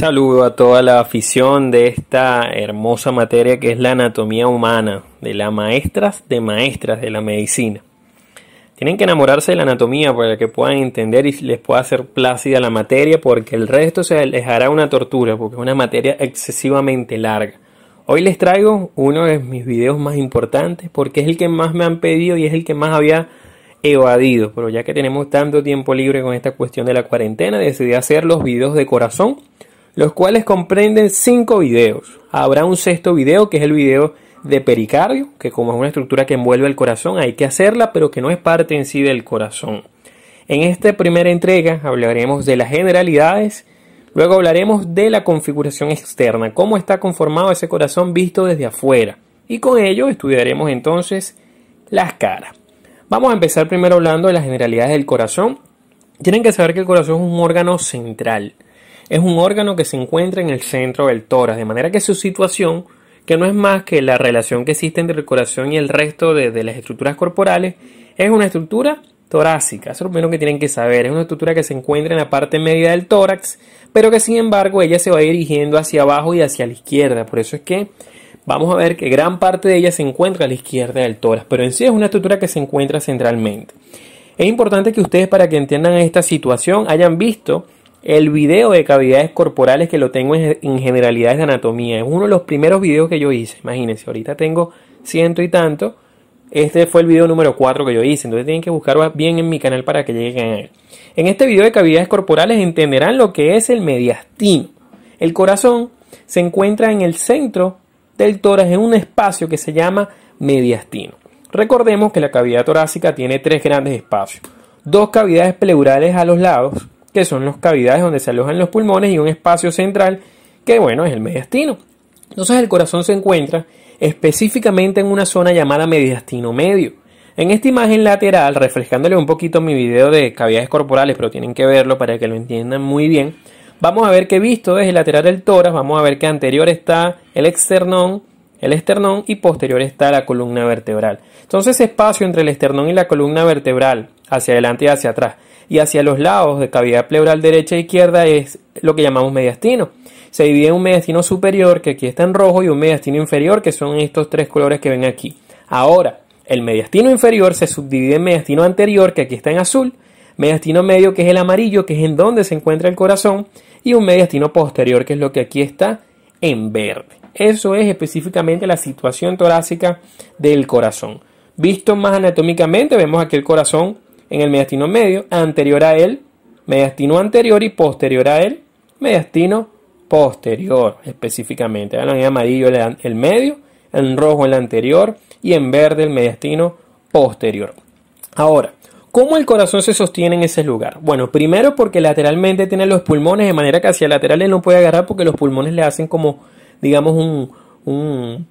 Saludo a toda la afición de esta hermosa materia que es la anatomía humana, de las maestras de maestras de la medicina. Tienen que enamorarse de la anatomía para que puedan entender y les pueda hacer plácida la materia porque el resto se les hará una tortura porque es una materia excesivamente larga. Hoy les traigo uno de mis videos más importantes porque es el que más me han pedido y es el que más había evadido. Pero ya que tenemos tanto tiempo libre con esta cuestión de la cuarentena, decidí hacer los videos de corazón los cuales comprenden cinco videos. Habrá un sexto video que es el video de pericardio, que como es una estructura que envuelve el corazón, hay que hacerla, pero que no es parte en sí del corazón. En esta primera entrega hablaremos de las generalidades, luego hablaremos de la configuración externa, cómo está conformado ese corazón visto desde afuera, y con ello estudiaremos entonces las caras. Vamos a empezar primero hablando de las generalidades del corazón. Tienen que saber que el corazón es un órgano central es un órgano que se encuentra en el centro del tórax, de manera que su situación, que no es más que la relación que existe entre el corazón y el resto de, las estructuras corporales, es una estructura torácica. Eso es lo primero que tienen que saber. Es una estructura que se encuentra en la parte media del tórax, pero que sin embargo ella se va dirigiendo hacia abajo y hacia la izquierda. Por eso es que vamos a ver que gran parte de ella se encuentra a la izquierda del tórax, pero en sí es una estructura que se encuentra centralmente. Es importante que ustedes para que entiendan esta situación hayan visto el video de cavidades corporales que lo tengo en generalidades de anatomía. Es uno de los primeros videos que yo hice. Imagínense, ahorita tengo ciento y tanto. Este fue el video número 4 que yo hice, entonces tienen que buscarlo bien en mi canal para que lleguen a él. En este video de cavidades corporales entenderán lo que es el mediastino. El corazón se encuentra en el centro del tórax en un espacio que se llama mediastino. Recordemos que la cavidad torácica tiene tres grandes espacios, dos cavidades pleurales a los lados, que son las cavidades donde se alojan los pulmones y un espacio central que bueno es el mediastino. Entonces el corazón se encuentra específicamente en una zona llamada mediastino medio. En esta imagen lateral, refrescándole un poquito mi video de cavidades corporales, pero tienen que verlo para que lo entiendan muy bien, vamos a ver que visto desde el lateral del tórax, vamos a ver que anterior está el externón, el esternón y posterior está la columna vertebral. Entonces, espacio entre el esternón y la columna vertebral hacia adelante y hacia atrás. Y hacia los lados de cavidad pleural derecha e izquierda es lo que llamamos mediastino. Se divide en un mediastino superior, que aquí está en rojo, y un mediastino inferior, que son estos tres colores que ven aquí. Ahora, el mediastino inferior se subdivide en mediastino anterior, que aquí está en azul, mediastino medio, que es el amarillo, que es en donde se encuentra el corazón, y un mediastino posterior, que es lo que aquí está en verde. Eso es específicamente la situación torácica del corazón. Visto más anatómicamente, vemos aquí el corazón en el mediastino medio, anterior a él, mediastino anterior y posterior a él, mediastino posterior específicamente. En amarillo el, medio, en rojo el anterior y en verde el mediastino posterior. Ahora, ¿Cómo el corazón se sostiene en ese lugar? Bueno, primero porque lateralmente tiene los pulmones, de manera que hacia lateral no puede agarrar porque los pulmones le hacen como, digamos, un,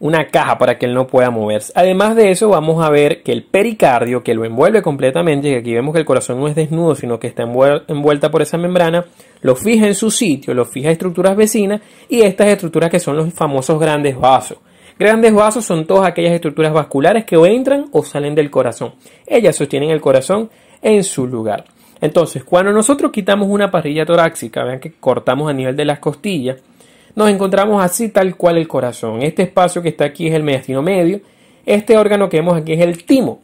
una caja para que él no pueda moverse. Además de eso, vamos a ver que el pericardio, que lo envuelve completamente, y aquí vemos que el corazón no es desnudo, sino que está envuelta por esa membrana, lo fija en su sitio, lo fija estructuras vecinas y estas estructuras que son los famosos grandes vasos. Grandes vasos son todas aquellas estructuras vasculares que entran o salen del corazón. Ellas sostienen el corazón en su lugar. Entonces, cuando nosotros quitamos una parrilla torácica, vean que cortamos a nivel de las costillas, nos encontramos así tal cual el corazón. Este espacio que está aquí es el mediastino medio. Este órgano que vemos aquí es el timo.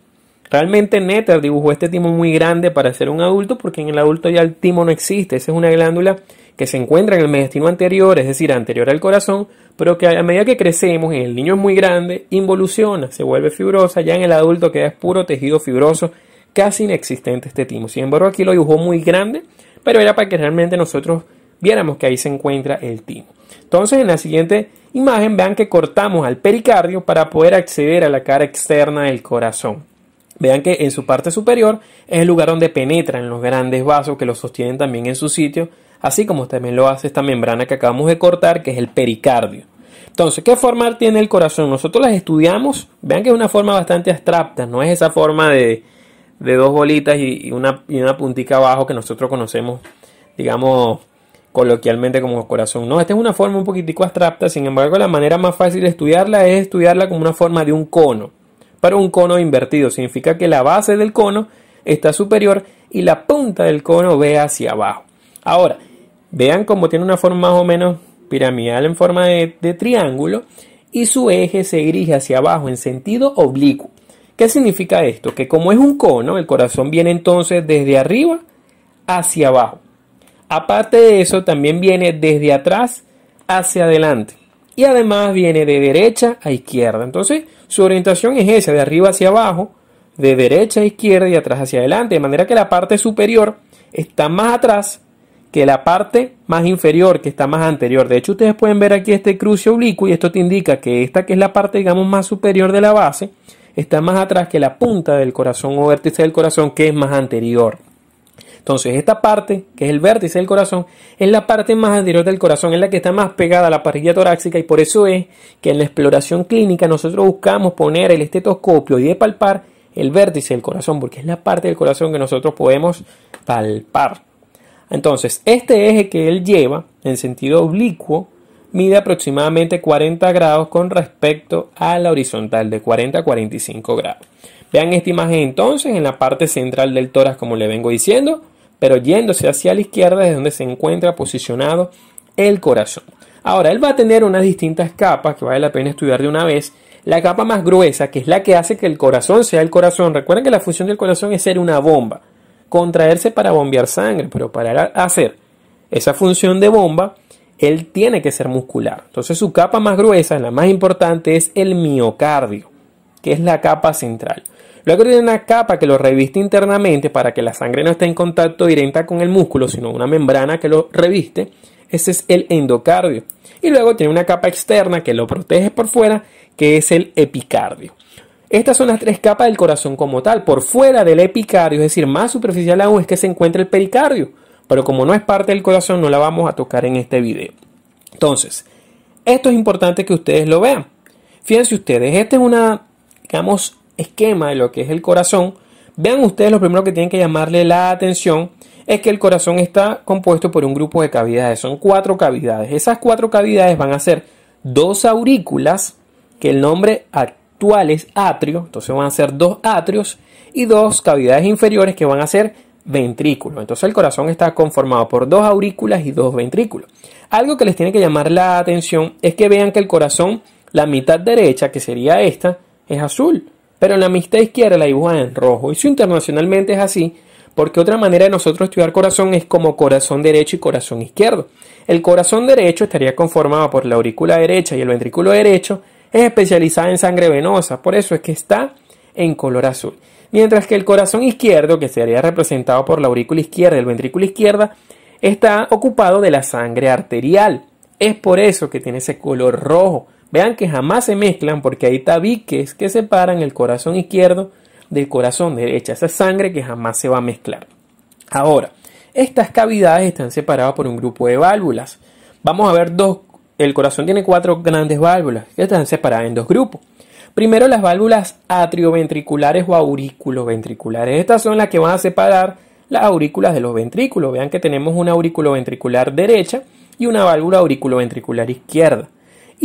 Realmente Netter dibujó este timo muy grande para ser un adulto porque en el adulto ya el timo no existe. Esa es una glándula que se encuentra en el mediastino anterior, es decir, anterior al corazón, pero que a medida que crecemos el niño es muy grande, involuciona, se vuelve fibrosa, ya en el adulto queda puro tejido fibroso, casi inexistente este timo. Sin embargo, aquí lo dibujó muy grande, pero era para que realmente nosotros viéramos que ahí se encuentra el timo. Entonces en la siguiente imagen vean que cortamos al pericardio para poder acceder a la cara externa del corazón. Vean que en su parte superior es el lugar donde penetran los grandes vasos que lo sostienen también en su sitio, así como también lo hace esta membrana que acabamos de cortar, que es el pericardio. Entonces, ¿qué forma tiene el corazón? Nosotros las estudiamos, vean que es una forma bastante abstracta, no es esa forma de, dos bolitas y, una, y una puntica abajo que nosotros conocemos, digamos, coloquialmente como corazón. No, esta es una forma un poquitico abstracta, sin embargo la manera más fácil de estudiarla es estudiarla como una forma de un cono, pero un cono invertido, significa que la base del cono está superior y la punta del cono ve hacia abajo. Ahora, vean cómo tiene una forma más o menos piramidal en forma de, de triángulo y su eje se dirige hacia abajo en sentido oblicuo. ¿Qué significa esto? Que como es un cono, el corazón viene entonces desde arriba hacia abajo. Aparte de eso, también viene desde atrás hacia adelante. Y además viene de derecha a izquierda. Entonces, su orientación es esa, de arriba hacia abajo, de derecha a izquierda y de atrás hacia adelante. De manera que la parte superior está más atrás que la parte más inferior, que está más anterior. De hecho, ustedes pueden ver aquí este cruce oblicuo y esto te indica que esta, que es la parte, digamos, más superior de la base, está más atrás que la punta del corazón o vértice del corazón, que es más anterior. Entonces, esta parte, que es el vértice del corazón, es la parte más anterior del corazón, es la que está más pegada a la parrilla torácica y por eso es que en la exploración clínica nosotros buscamos poner el estetoscopio y de palpar el vértice del corazón, porque es la parte del corazón que nosotros podemos palpar. Entonces, este eje que él lleva en sentido oblicuo mide aproximadamente 40 grados con respecto a la horizontal de 40 a 45 grados. Vean esta imagen entonces en la parte central del tórax, como le vengo diciendo, pero yéndose hacia la izquierda es donde se encuentra posicionado el corazón. Ahora, él va a tener unas distintas capas que vale la pena estudiar de una vez. La capa más gruesa, que es la que hace que el corazón sea el corazón. Recuerden que la función del corazón es ser una bomba, contraerse para bombear sangre, pero para hacer esa función de bomba, él tiene que ser muscular. Entonces su capa más gruesa, la más importante, es el miocardio, que es la capa central. Luego tiene una capa que lo reviste internamente para que la sangre no esté en contacto directa con el músculo, sino una membrana que lo reviste. Ese es el endocardio. Y luego tiene una capa externa que lo protege por fuera, que es el epicardio. Estas son las tres capas del corazón como tal. Por fuera del epicardio, es decir, más superficial aún, es que se encuentra el pericardio. Pero como no es parte del corazón, no la vamos a tocar en este video. Entonces, esto es importante que ustedes lo vean. Fíjense ustedes, esta es una, digamos, esquema de lo que es el corazón, vean ustedes lo primero que tienen que llamarle la atención es que el corazón está compuesto por un grupo de cavidades, son cuatro cavidades. Esas cuatro cavidades van a ser dos aurículas, que el nombre actual es atrio, entonces van a ser dos atrios, y dos cavidades inferiores que van a ser ventrículos. Entonces el corazón está conformado por dos aurículas y dos ventrículos. Algo que les tiene que llamar la atención es que vean que el corazón, la mitad derecha, que sería esta, es azul pero en la amistad izquierda la dibujan en rojo. Y su internacionalmente es así, porque otra manera de nosotros estudiar corazón es como corazón derecho y corazón izquierdo. El corazón derecho estaría conformado por la aurícula derecha y el ventrículo derecho, es especializada en sangre venosa, por eso es que está en color azul. Mientras que el corazón izquierdo, que sería representado por la aurícula izquierda y el ventrículo izquierda, está ocupado de la sangre arterial. Es por eso que tiene ese color rojo. Vean que jamás se mezclan porque hay tabiques que separan el corazón izquierdo del corazón derecho. Esa sangre que jamás se va a mezclar. Ahora, estas cavidades están separadas por un grupo de válvulas. Vamos a ver dos. El corazón tiene cuatro grandes válvulas que están separadas en dos grupos. Primero las válvulas atrioventriculares o auriculoventriculares. Estas son las que van a separar las aurículas de los ventrículos. Vean que tenemos una auriculoventricular derecha y una válvula auriculoventricular izquierda.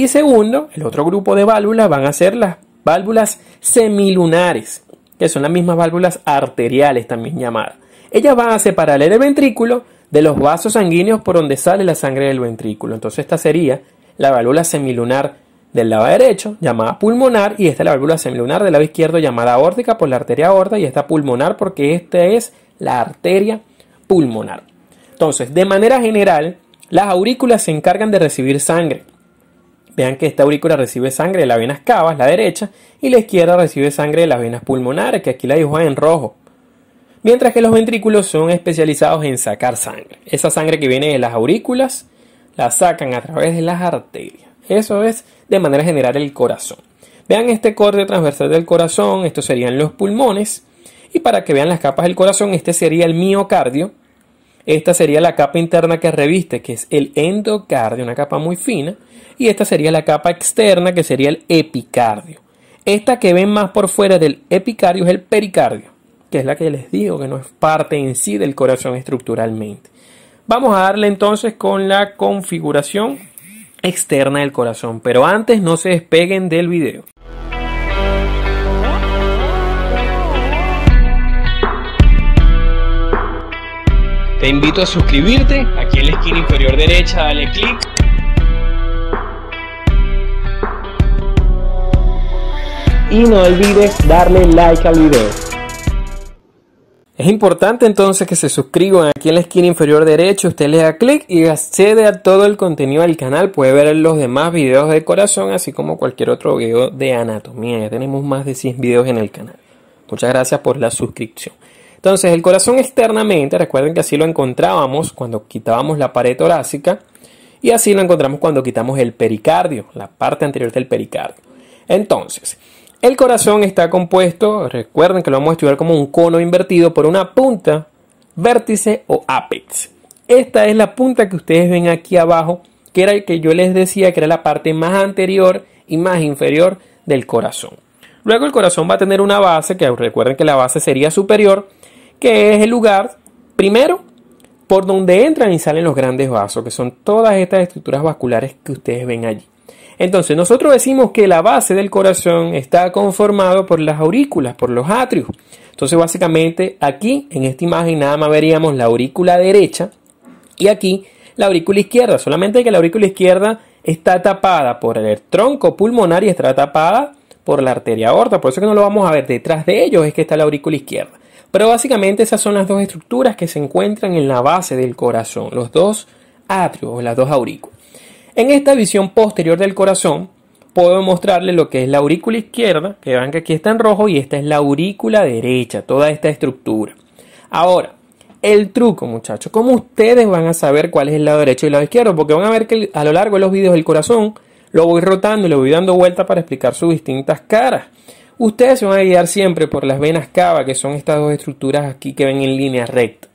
Y segundo, el otro grupo de válvulas van a ser las válvulas semilunares, que son las mismas válvulas arteriales también llamadas. Ellas van a separar el ventrículo de los vasos sanguíneos por donde sale la sangre del ventrículo. Entonces esta sería la válvula semilunar del lado derecho, llamada pulmonar, y esta es la válvula semilunar del lado izquierdo, llamada órtica, por la arteria aorta, y esta pulmonar porque esta es la arteria pulmonar. Entonces, de manera general, las aurículas se encargan de recibir sangre Vean que esta aurícula recibe sangre de las venas cavas, la derecha, y la izquierda recibe sangre de las venas pulmonares, que aquí la dibujan en rojo. Mientras que los ventrículos son especializados en sacar sangre. Esa sangre que viene de las aurículas la sacan a través de las arterias. Eso es de manera general el corazón. Vean este corte transversal del corazón, estos serían los pulmones. Y para que vean las capas del corazón, este sería el miocardio, esta sería la capa interna que reviste, que es el endocardio, una capa muy fina. Y esta sería la capa externa, que sería el epicardio. Esta que ven más por fuera del epicardio es el pericardio, que es la que les digo que no es parte en sí del corazón estructuralmente. Vamos a darle entonces con la configuración externa del corazón, pero antes no se despeguen del video. Te invito a suscribirte aquí en la esquina inferior derecha, dale clic. Y no olvides darle like al video. Es importante entonces que se suscriban aquí en la esquina inferior derecha, usted le da clic y accede a todo el contenido del canal, puede ver los demás videos de corazón, así como cualquier otro video de anatomía, ya tenemos más de 100 videos en el canal. Muchas gracias por la suscripción. Entonces, el corazón externamente, recuerden que así lo encontrábamos cuando quitábamos la pared torácica y así lo encontramos cuando quitamos el pericardio, la parte anterior del pericardio. Entonces, el corazón está compuesto, recuerden que lo vamos a estudiar como un cono invertido por una punta, vértice o apex Esta es la punta que ustedes ven aquí abajo, que era el que yo les decía que era la parte más anterior y más inferior del corazón. Luego el corazón va a tener una base, que recuerden que la base sería superior, que es el lugar, primero, por donde entran y salen los grandes vasos, que son todas estas estructuras vasculares que ustedes ven allí. Entonces, nosotros decimos que la base del corazón está conformado por las aurículas, por los atrios. Entonces, básicamente, aquí en esta imagen nada más veríamos la aurícula derecha y aquí la aurícula izquierda, solamente que la aurícula izquierda está tapada por el tronco pulmonar y está tapada por la arteria aorta, por eso que no lo vamos a ver detrás de ellos es que está la aurícula izquierda. Pero básicamente esas son las dos estructuras que se encuentran en la base del corazón, los dos atrios o las dos aurículas. En esta visión posterior del corazón puedo mostrarle lo que es la aurícula izquierda, que vean que aquí está en rojo, y esta es la aurícula derecha, toda esta estructura. Ahora, el truco, muchachos, ¿cómo ustedes van a saber cuál es el lado derecho y el lado izquierdo? Porque van a ver que a lo largo de los videos del corazón lo voy rotando y le voy dando vuelta para explicar sus distintas caras. Ustedes se van a guiar siempre por las venas cava, que son estas dos estructuras aquí que ven en línea recta.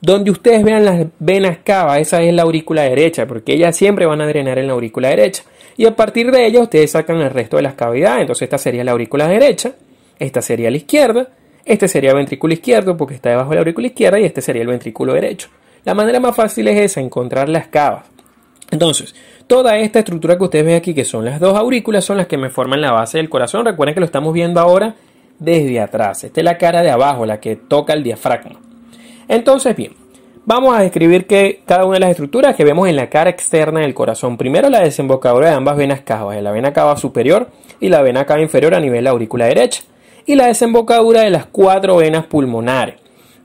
Donde ustedes vean las venas cava, esa es la aurícula derecha, porque ellas siempre van a drenar en la aurícula derecha. Y a partir de ella ustedes sacan el resto de las cavidades. Entonces esta sería la aurícula derecha, esta sería la izquierda, este sería el ventrículo izquierdo porque está debajo de la aurícula izquierda y este sería el ventrículo derecho. La manera más fácil es esa, encontrar las cavas. Entonces, toda esta estructura que ustedes ven aquí, que son las dos aurículas, son las que me forman la base del corazón. Recuerden que lo estamos viendo ahora desde atrás. Esta es la cara de abajo, la que toca el diafragma. Entonces, bien, vamos a describir que cada una de las estructuras que vemos en la cara externa del corazón. Primero, la desembocadura de ambas venas cavas, de la vena cava superior y la vena cava inferior a nivel de la aurícula derecha. Y la desembocadura de las cuatro venas pulmonares,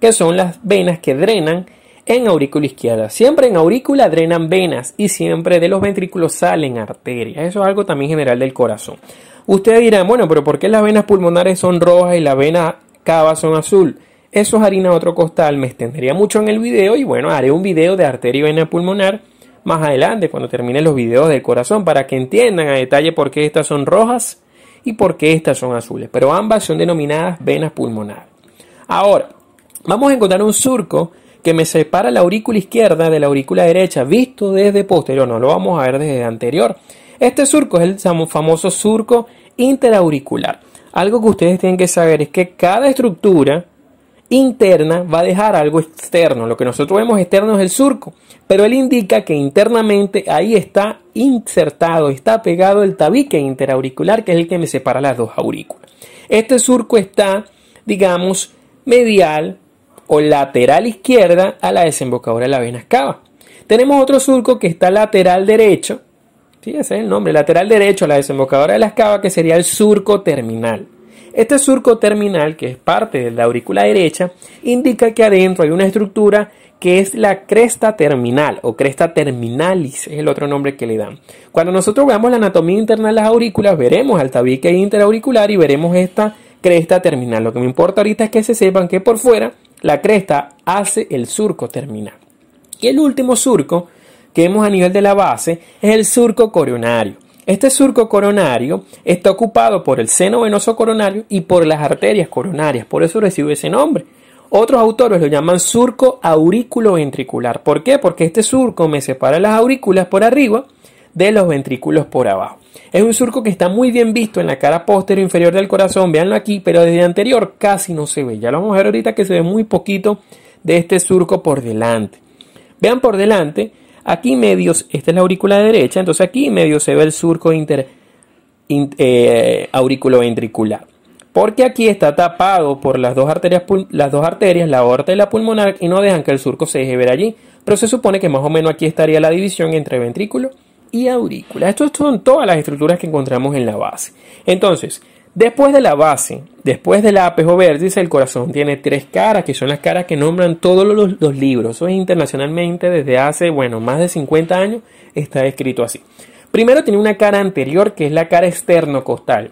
que son las venas que drenan en aurícula izquierda. Siempre en aurícula drenan venas y siempre de los ventrículos salen arterias. Eso es algo también general del corazón. Ustedes dirán, bueno, pero ¿por qué las venas pulmonares son rojas y la venas cava son azul? Eso es harina otro costal, me extendería mucho en el video y bueno, haré un video de arteria y vena pulmonar más adelante cuando termine los videos del corazón para que entiendan a detalle por qué estas son rojas y por qué estas son azules, pero ambas son denominadas venas pulmonares. Ahora, vamos a encontrar un surco que me separa la aurícula izquierda de la aurícula derecha, visto desde posterior, no lo vamos a ver desde anterior. Este surco es el famoso surco interauricular. Algo que ustedes tienen que saber es que cada estructura interna va a dejar algo externo. Lo que nosotros vemos externo es el surco, pero él indica que internamente ahí está insertado, está pegado el tabique interauricular, que es el que me separa las dos aurículas. Este surco está, digamos, medial o lateral izquierda a la desembocadura de la vena cava. Tenemos otro surco que está lateral derecho, ¿sí? ese es el nombre, lateral derecho a la desembocadura de la escava, que sería el surco terminal. Este surco terminal, que es parte de la aurícula derecha, indica que adentro hay una estructura que es la cresta terminal o cresta terminalis, es el otro nombre que le dan. Cuando nosotros veamos la anatomía interna de las aurículas, veremos al tabique interauricular y veremos esta cresta terminal. Lo que me importa ahorita es que se sepan que por fuera la cresta hace el surco terminal. Y el último surco que vemos a nivel de la base es el surco coronario. Este surco coronario está ocupado por el seno venoso coronario y por las arterias coronarias, por eso recibe ese nombre. Otros autores lo llaman surco aurículo ventricular. ¿Por qué? Porque este surco me separa las aurículas por arriba de los ventrículos por abajo. Es un surco que está muy bien visto en la cara posterior e inferior del corazón, Veanlo aquí, pero desde anterior casi no se ve. Ya lo vamos a ver ahorita que se ve muy poquito de este surco por delante. Vean por delante, aquí medios, esta es la aurícula derecha, entonces aquí medio se ve el surco inter, eh, auriculoventricular. Porque aquí está tapado por las dos, arterias, las dos arterias, la aorta y la pulmonar, y no dejan que el surco se deje ver allí. Pero se supone que más o menos aquí estaría la división entre ventrículo y aurícula. Estas son todas las estructuras que encontramos en la base. Entonces, después de la base, después del apejo vértice, el corazón tiene tres caras, que son las caras que nombran todos los, libros. Eso es internacionalmente desde hace, bueno, más de 50 años está escrito así. Primero tiene una cara anterior, que es la cara externo-costal.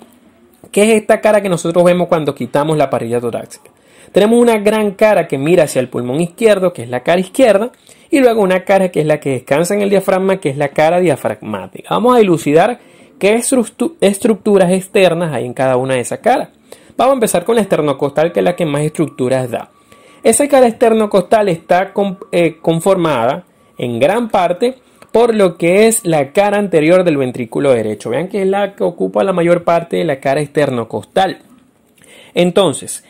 es esta cara que nosotros vemos cuando quitamos la parrilla torácica? Tenemos una gran cara que mira hacia el pulmón izquierdo, que es la cara izquierda, y luego una cara que es la que descansa en el diafragma, que es la cara diafragmática. Vamos a elucidar qué estructuras externas hay en cada una de esas caras. Vamos a empezar con la esternocostal, que es la que más estructuras da. Esa cara esternocostal está eh, conformada en gran parte por lo que es la cara anterior del ventrículo derecho. Vean que es la que ocupa la mayor parte de la cara esternocostal. Entonces,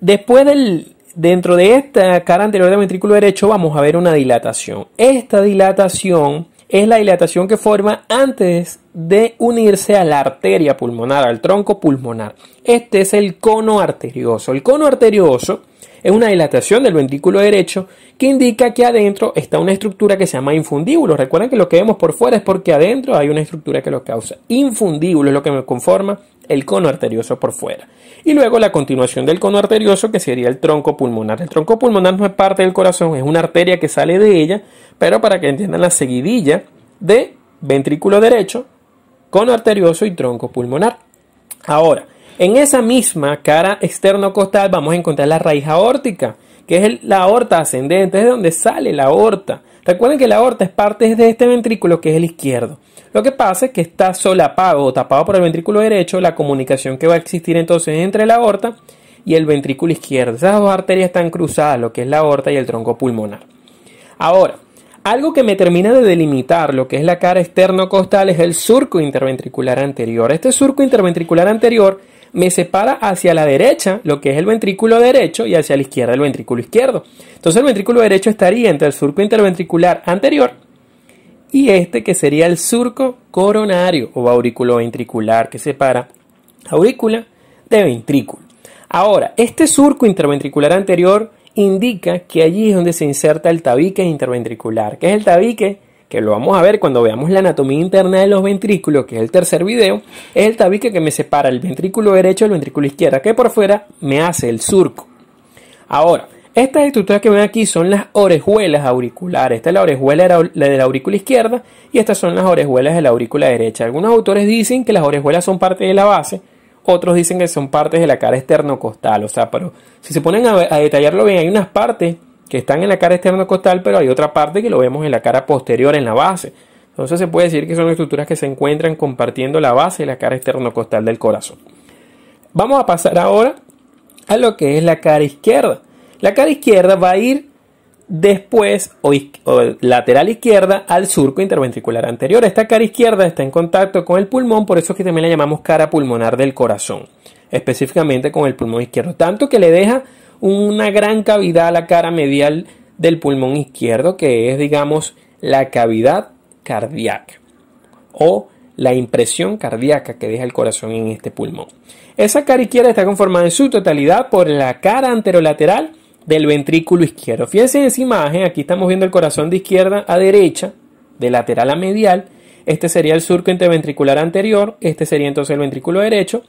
después del dentro de esta cara anterior del ventrículo derecho vamos a ver una dilatación. Esta dilatación es la dilatación que forma antes de unirse a la arteria pulmonar, al tronco pulmonar. Este es el cono arterioso. El cono arterioso es una dilatación del ventrículo derecho que indica que adentro está una estructura que se llama infundíbulo. Recuerden que lo que vemos por fuera es porque adentro hay una estructura que lo causa. Infundíbulo es lo que me conforma el cono arterioso por fuera. Y luego la continuación del cono arterioso que sería el tronco pulmonar. El tronco pulmonar no es parte del corazón, es una arteria que sale de ella, pero para que entiendan la seguidilla de ventrículo derecho, cono arterioso y tronco pulmonar. Ahora, en esa misma cara externo-costal vamos a encontrar la raíz aórtica, que es la aorta ascendente, es de donde sale la aorta. Recuerden que la aorta es parte de este ventrículo que es el izquierdo. Lo que pasa es que está solapado o tapado por el ventrículo derecho la comunicación que va a existir entonces entre la aorta y el ventrículo izquierdo. Esas dos arterias están cruzadas, lo que es la aorta y el tronco pulmonar. Ahora, algo que me termina de delimitar lo que es la cara externo costal es el surco interventricular anterior. Este surco interventricular anterior me separa hacia la derecha, lo que es el ventrículo derecho, y hacia la izquierda el ventrículo izquierdo. Entonces el ventrículo derecho estaría entre el surco interventricular anterior y este que sería el surco coronario o aurículo ventricular que separa aurícula de ventrículo. Ahora, este surco interventricular anterior indica que allí es donde se inserta el tabique interventricular, que es el tabique que lo vamos a ver cuando veamos la anatomía interna de los ventrículos, que es el tercer video, es el tabique que me separa el ventrículo derecho del ventrículo izquierdo, que por fuera me hace el surco. Ahora, estas estructuras que ven aquí son las orejuelas auriculares. Esta es la orejuela de la aurícula izquierda y estas son las orejuelas de la aurícula derecha. Algunos autores dicen que las orejuelas son parte de la base, otros dicen que son partes de la cara externo costal. O sea, pero si se ponen a, a detallarlo bien, hay unas partes que están en la cara externocostal, pero hay otra parte que lo vemos en la cara posterior, en la base. Entonces se puede decir que son estructuras que se encuentran compartiendo la base y la cara externocostal del corazón. Vamos a pasar ahora a lo que es la cara izquierda. La cara izquierda va a ir después o, lateral izquierda al surco interventricular anterior. Esta cara izquierda está en contacto con el pulmón, por eso es que también la llamamos cara pulmonar del corazón, específicamente con el pulmón izquierdo, tanto que le deja una gran cavidad a la cara medial del pulmón izquierdo, que es, digamos, la cavidad cardíaca o la impresión cardíaca que deja el corazón en este pulmón. Esa cara izquierda está conformada en su totalidad por la cara anterolateral del ventrículo izquierdo. Fíjense en esa imagen, aquí estamos viendo el corazón de izquierda a derecha, de lateral a medial. Este sería el surco interventricular anterior, este sería entonces el ventrículo derecho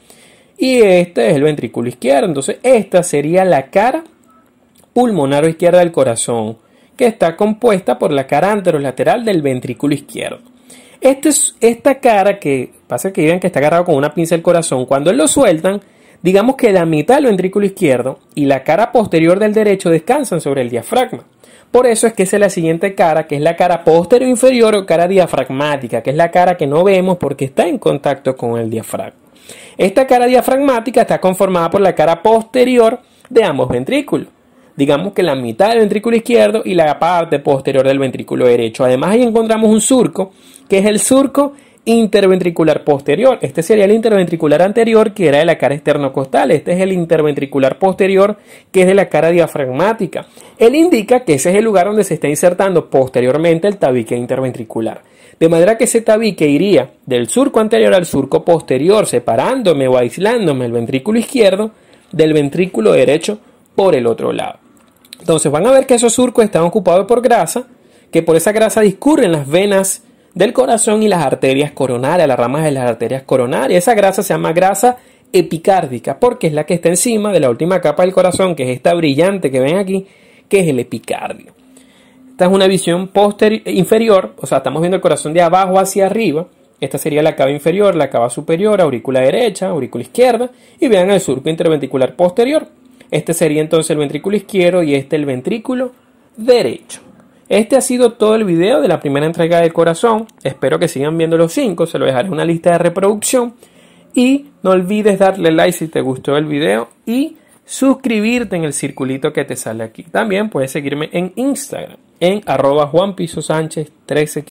y este es el ventrículo izquierdo. Entonces, esta sería la cara pulmonar o izquierda del corazón, que está compuesta por la cara anterolateral del ventrículo izquierdo. Este esta cara, que pasa que digan que está agarrado con una pinza el corazón, cuando lo sueltan, digamos que la mitad del ventrículo izquierdo y la cara posterior del derecho descansan sobre el diafragma. Por eso es que es la siguiente cara, que es la cara posterior inferior o cara diafragmática, que es la cara que no vemos porque está en contacto con el diafragma. Esta cara diafragmática está conformada por la cara posterior de ambos ventrículos. Digamos que la mitad del ventrículo izquierdo y la parte posterior del ventrículo derecho. Además, ahí encontramos un surco, que es el surco interventricular posterior. Este sería el interventricular anterior que era de la cara externocostal. Este es el interventricular posterior que es de la cara diafragmática. Él indica que ese es el lugar donde se está insertando posteriormente el tabique interventricular. De manera que ese tabique iría del surco anterior al surco posterior, separándome o aislándome el ventrículo izquierdo del ventrículo derecho por el otro lado. Entonces van a ver que esos surcos están ocupados por grasa, que por esa grasa discurren las venas del corazón y las arterias coronarias, las ramas de las arterias coronarias. Esa grasa se llama grasa epicárdica porque es la que está encima de la última capa del corazón, que es esta brillante que ven aquí, que es el epicardio. Esta es una visión posterior, inferior, o sea, estamos viendo el corazón de abajo hacia arriba. Esta sería la cava inferior, la cava superior, aurícula derecha, aurícula izquierda, y vean el surco interventricular posterior. Este sería entonces el ventrículo izquierdo y este el ventrículo derecho. Este ha sido todo el video de la primera entrega del corazón. Espero que sigan viendo los 5. Se lo dejaré en una lista de reproducción. Y no olvides darle like si te gustó el video y suscribirte en el circulito que te sale aquí. También puedes seguirme en Instagram en arroba Juan Sánchez 13.